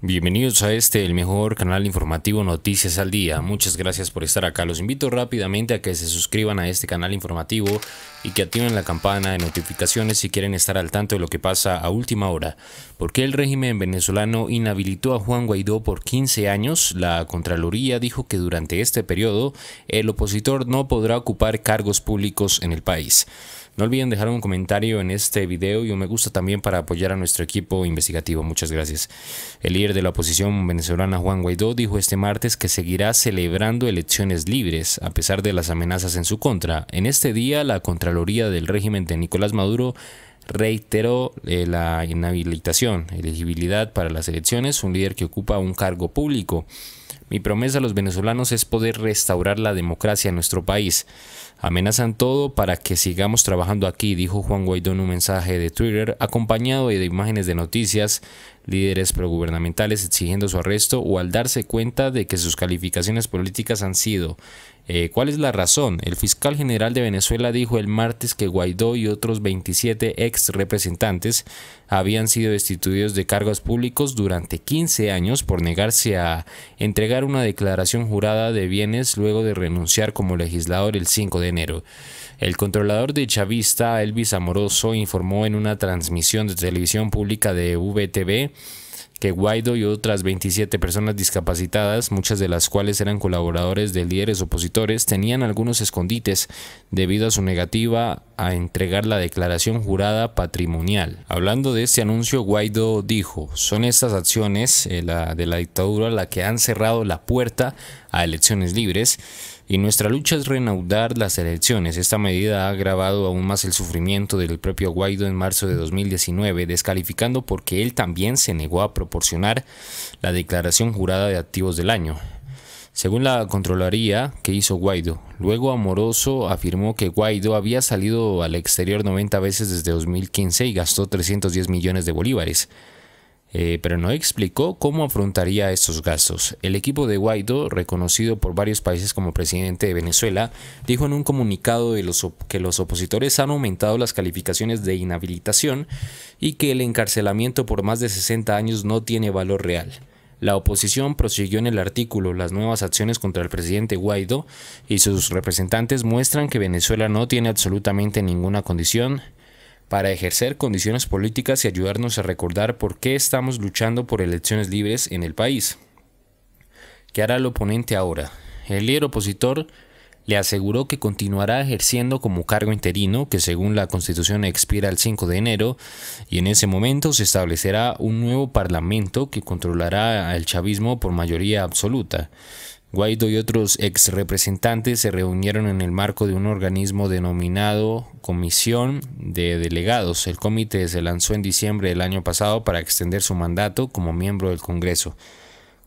Bienvenidos a este, el mejor canal informativo Noticias al Día. Muchas gracias por estar acá. Los invito rápidamente a que se suscriban a este canal informativo y que activen la campana de notificaciones si quieren estar al tanto de lo que pasa a última hora. Porque el régimen venezolano inhabilitó a Juan Guaidó por 15 años, la Contraloría dijo que durante este periodo el opositor no podrá ocupar cargos públicos en el país. No olviden dejar un comentario en este video y un me gusta también para apoyar a nuestro equipo investigativo. Muchas gracias. El líder de la oposición venezolana Juan Guaidó dijo este martes que seguirá celebrando elecciones libres a pesar de las amenazas en su contra. En este día la Contraloría del régimen de Nicolás Maduro reiteró eh, la inhabilitación, elegibilidad para las elecciones, un líder que ocupa un cargo público. Mi promesa a los venezolanos es poder restaurar la democracia en nuestro país. Amenazan todo para que sigamos trabajando aquí, dijo Juan Guaidó en un mensaje de Twitter, acompañado de imágenes de noticias líderes progubernamentales exigiendo su arresto o al darse cuenta de que sus calificaciones políticas han sido. Eh, ¿Cuál es la razón? El fiscal general de Venezuela dijo el martes que Guaidó y otros 27 ex representantes habían sido destituidos de cargos públicos durante 15 años por negarse a entregar una declaración jurada de bienes luego de renunciar como legislador el 5 de enero. El controlador de Chavista, Elvis Amoroso, informó en una transmisión de televisión pública de VTV que Guaido y otras 27 personas discapacitadas, muchas de las cuales eran colaboradores de líderes opositores, tenían algunos escondites debido a su negativa a entregar la declaración jurada patrimonial. Hablando de este anuncio, Guaido dijo, son estas acciones eh, de la dictadura la que han cerrado la puerta a elecciones libres, y nuestra lucha es reanudar las elecciones. Esta medida ha agravado aún más el sufrimiento del propio Guaido en marzo de 2019, descalificando porque él también se negó a proporcionar la declaración jurada de activos del año. Según la Controlaría, que hizo Guaidó, luego Amoroso afirmó que Guaidó había salido al exterior 90 veces desde 2015 y gastó 310 millones de bolívares. Eh, pero no explicó cómo afrontaría estos gastos. El equipo de Guaidó, reconocido por varios países como presidente de Venezuela, dijo en un comunicado que los opositores han aumentado las calificaciones de inhabilitación y que el encarcelamiento por más de 60 años no tiene valor real. La oposición prosiguió en el artículo Las nuevas acciones contra el presidente Guaidó y sus representantes muestran que Venezuela no tiene absolutamente ninguna condición para ejercer condiciones políticas y ayudarnos a recordar por qué estamos luchando por elecciones libres en el país. ¿Qué hará el oponente ahora? El líder opositor le aseguró que continuará ejerciendo como cargo interino, que según la Constitución expira el 5 de enero, y en ese momento se establecerá un nuevo parlamento que controlará al chavismo por mayoría absoluta. Guaido y otros ex representantes se reunieron en el marco de un organismo denominado Comisión de Delegados. El comité se lanzó en diciembre del año pasado para extender su mandato como miembro del Congreso.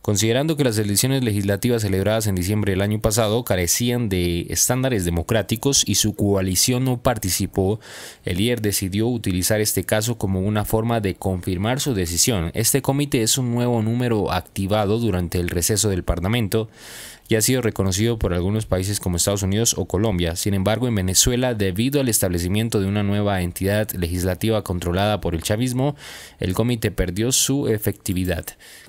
Considerando que las elecciones legislativas celebradas en diciembre del año pasado carecían de estándares democráticos y su coalición no participó, el decidió utilizar este caso como una forma de confirmar su decisión. Este comité es un nuevo número activado durante el receso del Parlamento y ha sido reconocido por algunos países como Estados Unidos o Colombia. Sin embargo, en Venezuela, debido al establecimiento de una nueva entidad legislativa controlada por el chavismo, el comité perdió su efectividad.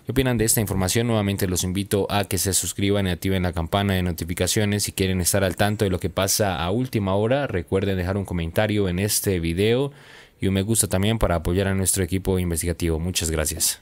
¿Qué opinan de esta información? Nuevamente los invito a que se suscriban y activen la campana de notificaciones si quieren estar al tanto de lo que pasa a última hora. Recuerden dejar un comentario en este video y un me gusta también para apoyar a nuestro equipo investigativo. Muchas gracias.